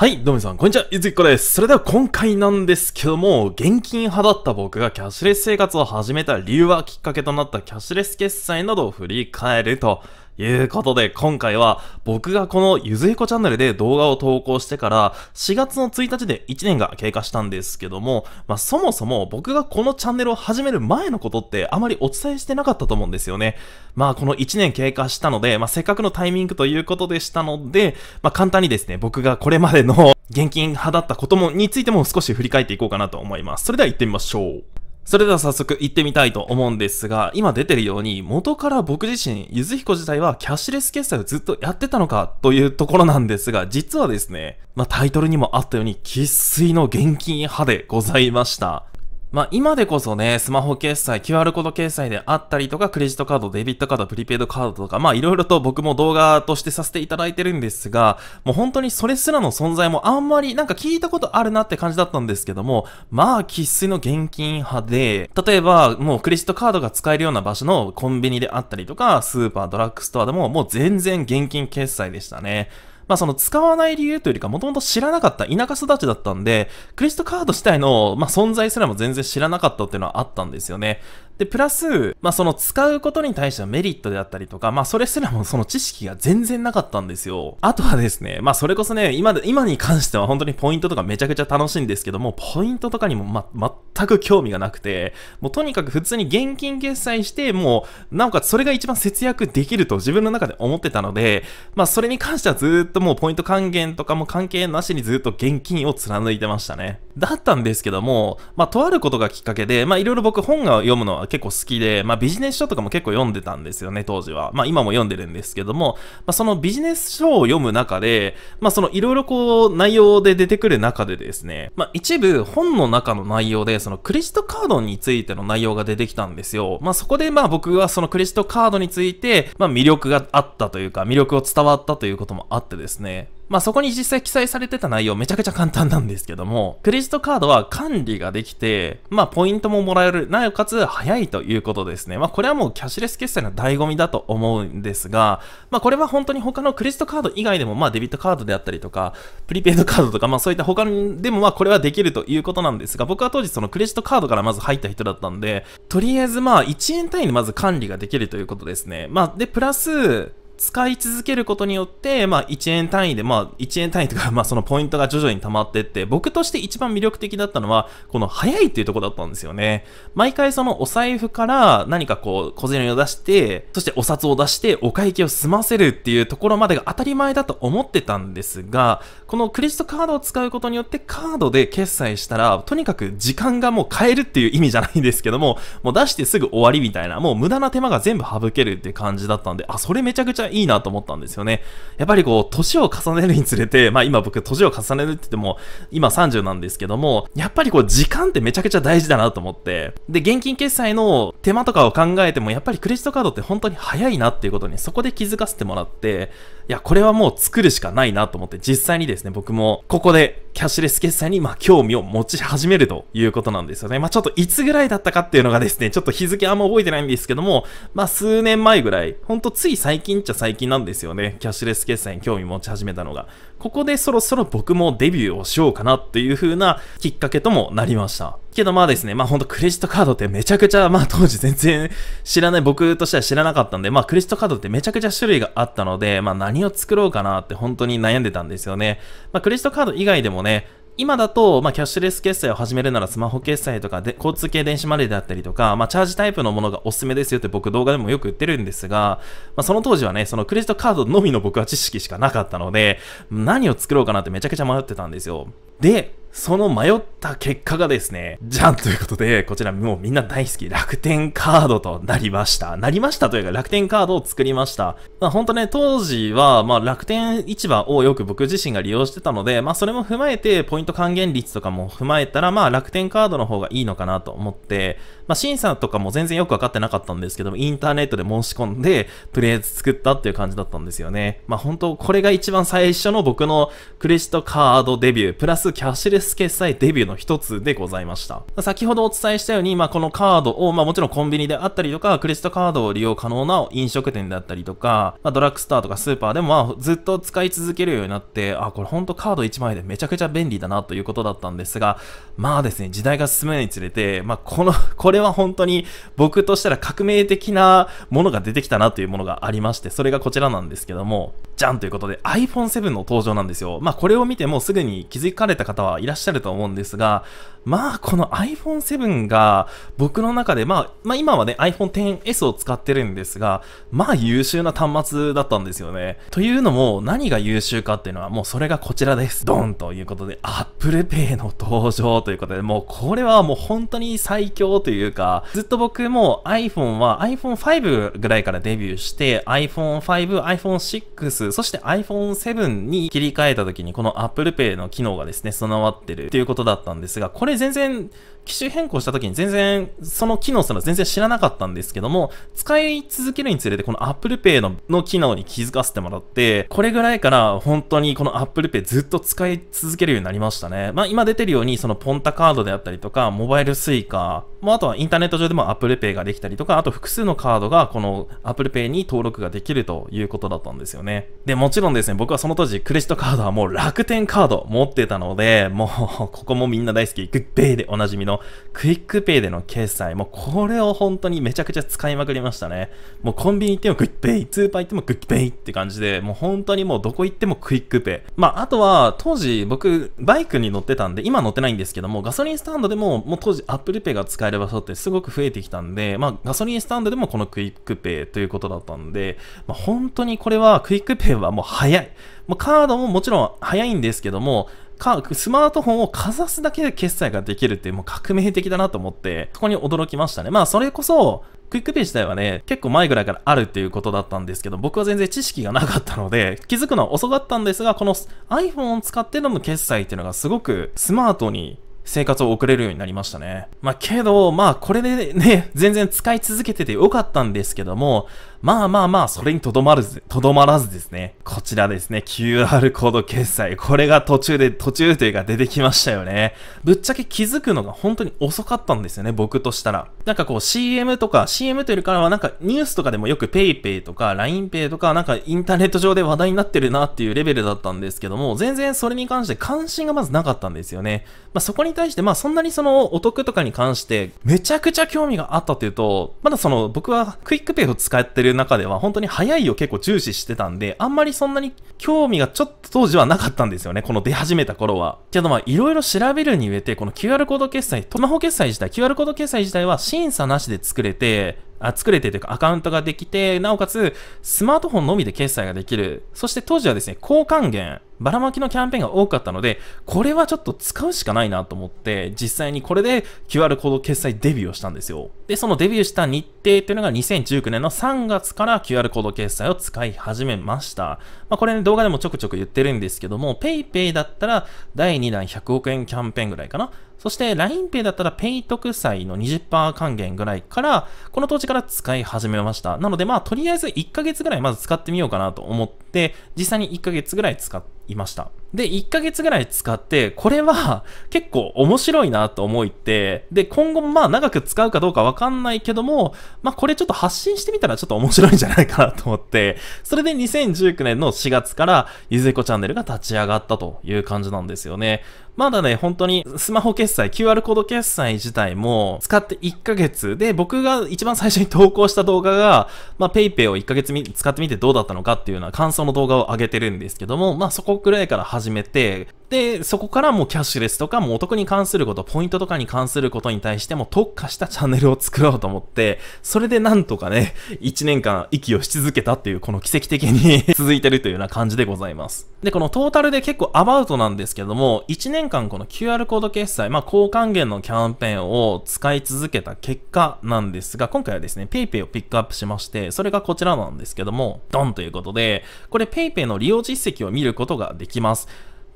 はい、どうもさん、こんにちは、ゆずきこです。それでは今回なんですけども、現金派だった僕がキャッシュレス生活を始めた理由はきっかけとなったキャッシュレス決済などを振り返るということで、今回は僕がこのゆずひこチャンネルで動画を投稿してから4月の1日で1年が経過したんですけども、まあ、そもそも僕がこのチャンネルを始める前のことってあまりお伝えしてなかったと思うんですよね。まあこの1年経過したので、まあ、せっかくのタイミングということでしたので、まあ、簡単にですね、僕がこれまでの現金派だったこともについても少し振り返っていこうかなと思います。それでは行ってみましょう。それでは早速行ってみたいと思うんですが、今出てるように、元から僕自身、ゆずひこ自体はキャッシュレス決済をずっとやってたのかというところなんですが、実はですね、まあ、タイトルにもあったように、喫水の現金派でございました。まあ今でこそね、スマホ決済、QR コード決済であったりとか、クレジットカード、デビットカード、プリペイドカードとか、まあいろいろと僕も動画としてさせていただいてるんですが、もう本当にそれすらの存在もあんまりなんか聞いたことあるなって感じだったんですけども、まあ喫水の現金派で、例えばもうクレジットカードが使えるような場所のコンビニであったりとか、スーパー、ドラッグストアでももう全然現金決済でしたね。まあその使わない理由というよりか、もともと知らなかった田舎育ちだったんで、クレジットカード自体の、まあ、存在すらも全然知らなかったっていうのはあったんですよね。で、プラス、まあ、その使うことに対してのメリットであったりとか、まあ、それすらもその知識が全然なかったんですよ。あとはですね、まあ、それこそね、今で、今に関しては本当にポイントとかめちゃくちゃ楽しいんですけども、ポイントとかにもま、全く興味がなくて、もうとにかく普通に現金決済して、もう、なおかつそれが一番節約できると自分の中で思ってたので、まあ、それに関してはずっともうポイント還元とかも関係なしにずっと現金を貫いてましたね。だったんですけども、まあ、とあることがきっかけで、まいろいろ僕本が読むのは結構好きで、まあ、ビジネス書とかも結構読んでたんですよね、当時は。まあ、今も読んでるんですけども、まあ、そのビジネス書を読む中で、まあ、そのいろいろこう、内容で出てくる中でですね、まあ、一部本の中の内容で、そのクレジットカードについての内容が出てきたんですよ。まあ、そこでまあ僕はそのクレジットカードについて、まあ、魅力があったというか、魅力を伝わったということもあってですね、まあ、そこに実際記載されてた内容めちゃくちゃ簡単なんですけども、クレジットカードは管理ができて、まあ、ポイントももらえる、なおかつ早いということですね。まあ、これはもうキャッシュレス決済の醍醐味だと思うんですが、まあ、これは本当に他のクレジットカード以外でも、まあ、デビットカードであったりとか、プリペイドカードとか、まあ、そういった他でも、まあ、これはできるということなんですが、僕は当時そのクレジットカードからまず入った人だったんで、とりあえずまあ、1円単位でまず管理ができるということですね。まあ、で、プラス、使い続けることによって、まあ、1円単位で、まあ、1円単位とか、まあ、そのポイントが徐々に溜まってって、僕として一番魅力的だったのは、この早いっていうとこだったんですよね。毎回そのお財布から何かこう、小銭を出して、そしてお札を出して、お会計を済ませるっていうところまでが当たり前だと思ってたんですが、このクレジットカードを使うことによって、カードで決済したら、とにかく時間がもう変えるっていう意味じゃないんですけども、もう出してすぐ終わりみたいな、もう無駄な手間が全部省けるって感じだったんで、あ、それめちゃくちゃいいなと思ったんですよね。やっぱりこう、年を重ねるにつれて、まあ今僕、年を重ねるって言っても、今30なんですけども、やっぱりこう、時間ってめちゃくちゃ大事だなと思って、で、現金決済の手間とかを考えても、やっぱりクレジットカードって本当に早いなっていうことに、そこで気づかせてもらって、いや、これはもう作るしかないなと思って、実際にですね、僕も、ここでキャッシュレス決済に、まあ、興味を持ち始めるということなんですよね。まあ、ちょっといつぐらいだったかっていうのがですね、ちょっと日付あんま覚えてないんですけども、まあ、数年前ぐらい、ほんとつい最近っちゃ最近なんですよね。キャッシュレス決済に興味持ち始めたのが。ここでそろそろ僕もデビューをしようかなっていう風なきっかけともなりました。けどまあですね、まあほんとクレジットカードってめちゃくちゃ、まあ当時全然知らない、僕としては知らなかったんで、まあクレジットカードってめちゃくちゃ種類があったので、まあ何を作ろうかなって本当に悩んでたんですよね。まあクレジットカード以外でもね、今だと、まあ、キャッシュレス決済を始めるならスマホ決済とかで、交通系電子マネーであったりとか、まあ、チャージタイプのものがおすすめですよって僕動画でもよく言ってるんですが、まあ、その当時はね、そのクレジットカードのみの僕は知識しかなかったので、何を作ろうかなってめちゃくちゃ迷ってたんですよ。で、その迷った結果がですね、じゃんということで、こちらもうみんな大好き楽天カードとなりました。なりましたというか楽天カードを作りました。まあ、ほんとね、当時は、まあ楽天市場をよく僕自身が利用してたので、まあそれも踏まえて、ポイント還元率とかも踏まえたら、まあ楽天カードの方がいいのかなと思って、まあ審査とかも全然よくわかってなかったんですけども、インターネットで申し込んで、とりあえず作ったっていう感じだったんですよね。まあ本当これが一番最初の僕のクレジットカードデビュー、プラスキャッシュレス s 決済デビューの一つでございました。先ほどお伝えしたように、まあ、このカードを、まあ、もちろんコンビニであったりとか、クレジットカードを利用可能な飲食店であったりとか、まあ、ドラッグストアとかスーパーでも、まあ、ずっと使い続けるようになって、あ、これほんとカード1枚でめちゃくちゃ便利だなということだったんですが、まあですね、時代が進むにつれて、まあ、この、これは本当に僕としたら革命的なものが出てきたなというものがありまして、それがこちらなんですけども、じゃんということで iPhone 7の登場なんですよ。まあ、これを見てもすぐに気づかれた方はいららっしゃると思うんですが、まあ、この iPhone7 が僕の中で、まあ、まあ、今はね、iPhone XS を使ってるんですが、まあ優秀な端末だったんですよね。というのも、何が優秀かっていうのは、もうそれがこちらです。ドンということで、Apple Pay の登場ということで、もうこれはもう本当に最強というか、ずっと僕も iPhone は iPhone5 ぐらいからデビューして、iPhone5、iPhone6、そして iPhone7 に切り替えた時に、この Apple Pay の機能がですね、備わっってるっていうことだったんですが、これ全然機種変更した時に全然、その機能すら全然知らなかったんですけども、使い続けるにつれてこの Apple Pay のの機能に気づかせてもらって、これぐらいから本当にこの Apple Pay ずっと使い続けるようになりましたね。まあ今出てるようにそのポンタカードであったりとか、モバイルスイカ c まああとはインターネット上でも Apple Pay ができたりとか、あと複数のカードがこの Apple Pay に登録ができるということだったんですよね。で、もちろんですね、僕はその当時クレジットカードはもう楽天カード持ってたので、もうここもみんな大好き、グッペーでおなじみののクイックペイでの決済、もうこれを本当にめちゃくちゃ使いまくりましたね。もうコンビニ行ってもクイックペイ、スーパー行ってもクイックペイって感じで、もう本当にもうどこ行ってもクイックペイ。まあ、あとは当時僕バイクに乗ってたんで、今乗ってないんですけども、ガソリンスタンドでももう当時 Apple Pay が使える場所ってすごく増えてきたんで、まあ、ガソリンスタンドでもこのクイックペイということだったんで、まあ、本当にこれはクイックペイはもう早い。もうカードももちろん早いんですけども、か、スマートフォンをかざすだけで決済ができるっていうもう革命的だなと思って、そこに驚きましたね。まあそれこそ、クイックペイ自体はね、結構前ぐらいからあるっていうことだったんですけど、僕は全然知識がなかったので、気づくのは遅かったんですが、この iPhone を使っての決済っていうのがすごくスマートに生活を送れるようになりましたね。まあけど、まあこれでね、全然使い続けててよかったんですけども、まあまあまあ、それにとどまる、とどまらずですね。こちらですね、QR コード決済。これが途中で、途中というか出てきましたよね。ぶっちゃけ気づくのが本当に遅かったんですよね、僕としたら。なんかこう CM とか、CM というよりからはなんかニュースとかでもよく PayPay とか LINEPay とか、なんかインターネット上で話題になってるなっていうレベルだったんですけども、全然それに関して関心がまずなかったんですよね。まあそこにに対して、まあそんなにそのお得とかに関して、めちゃくちゃ興味があったというと、まだその僕はクイックペイを使ってる中では、本当に早いを結構重視してたんで、あんまりそんなに興味がちょっと当時はなかったんですよね。この出始めた頃は。けどまあいろいろ調べるに植えて、この QR コード決済、トマホ決済自体、QR コード決済自体は審査なしで作れて、あ作れてというかアカウントができて、なおかつスマートフォンのみで決済ができる。そして当時はですね、高還元。ばらまきのキャンペーンが多かったので、これはちょっと使うしかないなと思って、実際にこれで QR コード決済デビューをしたんですよ。で、そのデビューした日程っていうのが2019年の3月から QR コード決済を使い始めました。まあ、これね、動画でもちょくちょく言ってるんですけども、PayPay だったら第2弾100億円キャンペーンぐらいかな。そして LINEPay だったら Pay 特債の20%還元ぐらいから、この当時から使い始めました。なのでまあとりあえず1ヶ月ぐらいまず使ってみようかなと思って、実際に1ヶ月ぐらい使いました。で、1ヶ月ぐらい使って、これは結構面白いなと思って、で、今後もまあ長く使うかどうかわかんないけども、まあこれちょっと発信してみたらちょっと面白いんじゃないかなと思って、それで2019年の4月からゆずえこチャンネルが立ち上がったという感じなんですよね。まだね、本当にスマホ決済、QR コード決済自体も使って1ヶ月で、僕が一番最初に投稿した動画が、まあ PayPay を1ヶ月使ってみてどうだったのかっていうような感想の動画を上げてるんですけども、まあそこくらいから始めて、で、そこからもうキャッシュレスとかもお得に関すること、ポイントとかに関することに対しても特化したチャンネルを作ろうと思って、それでなんとかね、1年間息をし続けたっていうこの奇跡的に続いてるというような感じでございます。で、このトータルで結構アバウトなんですけども、1年間この QR コード決済、まあ、高還元のキャンペーンを使い続けた結果なんですが、今回はですね、PayPay をピックアップしまして、それがこちらなんですけども、ドンということで、これ PayPay の利用実績を見ることができます。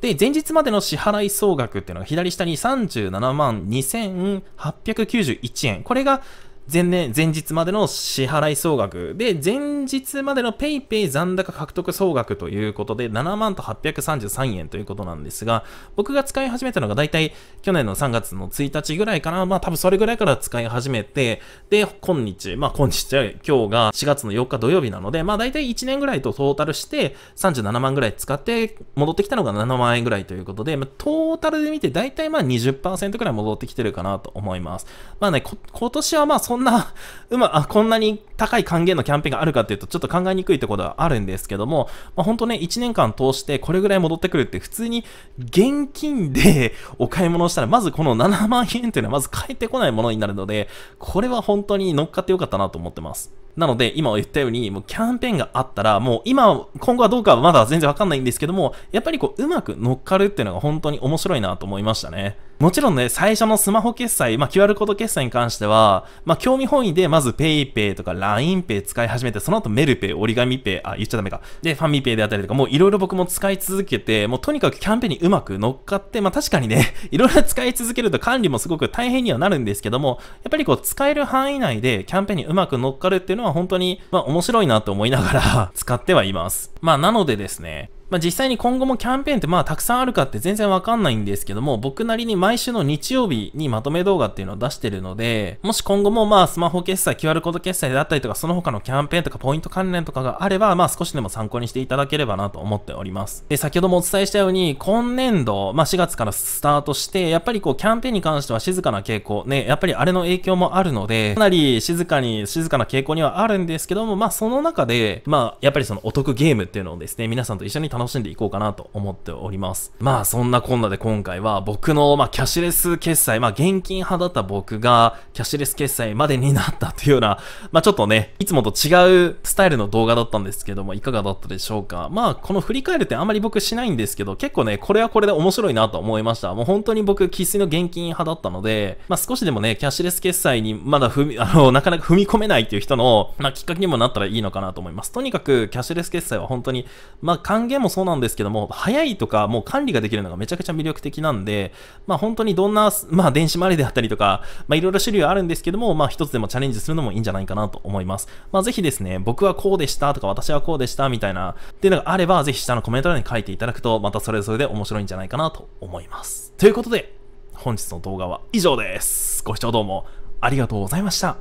で、前日までの支払い総額っていうのが左下に37万2891円。これが前年、前日までの支払い総額で、前日までの PayPay 残高獲得総額ということで、7万と833円ということなんですが、僕が使い始めたのが大体去年の3月の1日ぐらいかな、まあ多分それぐらいから使い始めて、で、今日、まあ今日ゃ今日が4月の4日土曜日なので、まあ大体1年ぐらいとトータルして37万ぐらい使って戻ってきたのが7万円ぐらいということで、まあ、トータルで見て大体まあ20%ぐらい戻ってきてるかなと思います。まあね、今年はまあそそんな、うま、あ、こんなに高い還元のキャンペーンがあるかっていうと、ちょっと考えにくいところはあるんですけども、まあ、ほんとね、1年間通してこれぐらい戻ってくるって、普通に現金でお買い物したら、まずこの7万円っていうのはまず返ってこないものになるので、これは本当に乗っかってよかったなと思ってます。なので、今言ったように、もうキャンペーンがあったら、もう今、今後はどうかはまだ全然わかんないんですけども、やっぱりこう、うまく乗っかるっていうのが本当に面白いなと思いましたね。もちろんね、最初のスマホ決済、まあ、QR コード決済に関しては、まあ、興味本位で、まず PayPay とか LINEPay 使い始めて、その後メルペイ、折り紙ペイ、あ、言っちゃダメか。で、ファミペイであったりとか、もういろいろ僕も使い続けて、もうとにかくキャンペーンにうまく乗っかって、まあ、確かにね、いろいろ使い続けると管理もすごく大変にはなるんですけども、やっぱりこう、使える範囲内でキャンペーンにうまく乗っかるっていうのはのは本当に、まあ面白いなと思いながら 使ってはいます。まあなのでですね、まあ、実際に今後もキャンペーンってまあたくさんあるかって全然わかんないんですけども、僕なりに毎週の日曜日にまとめ動画っていうのを出してるので、もし今後もまあスマホ決済、QR コード決済であったりとか、その他のキャンペーンとかポイント関連とかがあれば、まあ少しでも参考にしていただければなと思っております。で、先ほどもお伝えしたように、今年度、まあ4月からスタートして、やっぱりこうキャンペーンに関しては静かな傾向、ね、やっぱりあれの影響もあるので、かなり静かに、静かな傾向にはあるんですけども、まあその中で、まあやっぱりそのお得ゲームっていうのをですね、皆さんと一緒に楽しんでいこうかなと思っております。まあそんなこんなで今回は僕の、まあ、キャッシュレス決済、まあ現金派だった僕がキャッシュレス決済までになったというような、まあちょっとね、いつもと違うスタイルの動画だったんですけども、いかがだったでしょうか。まあこの振り返るってあんまり僕しないんですけど、結構ね、これはこれで面白いなと思いました。もう本当に僕、喫水の現金派だったので、まあ少しでもね、キャッシュレス決済にまだ踏み、あの、なかなか踏み込めないっていう人の、まあきっかけにもなったらいいのかなと思います。とにかく、キャッシュレス決済は本当に、まあ還元もそうなんですけども、早いとかもう管理ができるのがめちゃくちゃ魅力的なんで、まあ本当にどんな、まあ電子マネーであったりとか、まあいろいろ種類はあるんですけども、まあ一つでもチャレンジするのもいいんじゃないかなと思います。まあぜひですね、僕はこうでしたとか私はこうでしたみたいな、っていうのがあれば、ぜひ下のコメント欄に書いていただくと、またそれぞれで面白いんじゃないかなと思います。ということで、本日の動画は以上です。ご視聴どうもありがとうございました。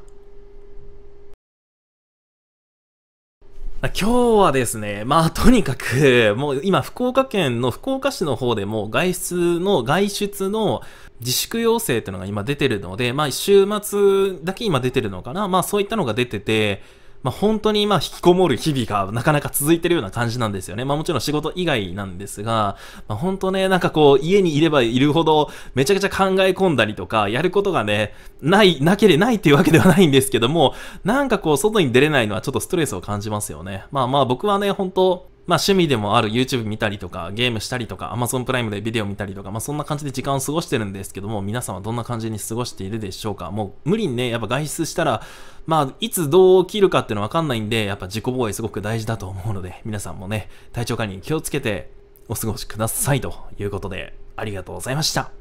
今日はですね、まあとにかく、もう今福岡県の福岡市の方でも外出の、外出の自粛要請っていうのが今出てるので、まあ週末だけ今出てるのかな、まあそういったのが出てて、まあ、本当にまあ引きこもる日々がなかなか続いてるような感じなんですよね。まあ、もちろん仕事以外なんですが、まあ、本当ね、なんかこう家にいればいるほどめちゃくちゃ考え込んだりとか、やることがね、ない、なけれないっていうわけではないんですけども、なんかこう外に出れないのはちょっとストレスを感じますよね。まあまあ僕はね、本当まあ趣味でもある YouTube 見たりとか、ゲームしたりとか、Amazon プライムでビデオ見たりとか、まあそんな感じで時間を過ごしてるんですけども、皆さんはどんな感じに過ごしているでしょうかもう無理にね、やっぱ外出したら、まあいつどう起きるかっていうのわかんないんで、やっぱ自己防衛すごく大事だと思うので、皆さんもね、体調管理に気をつけてお過ごしくださいということで、ありがとうございました。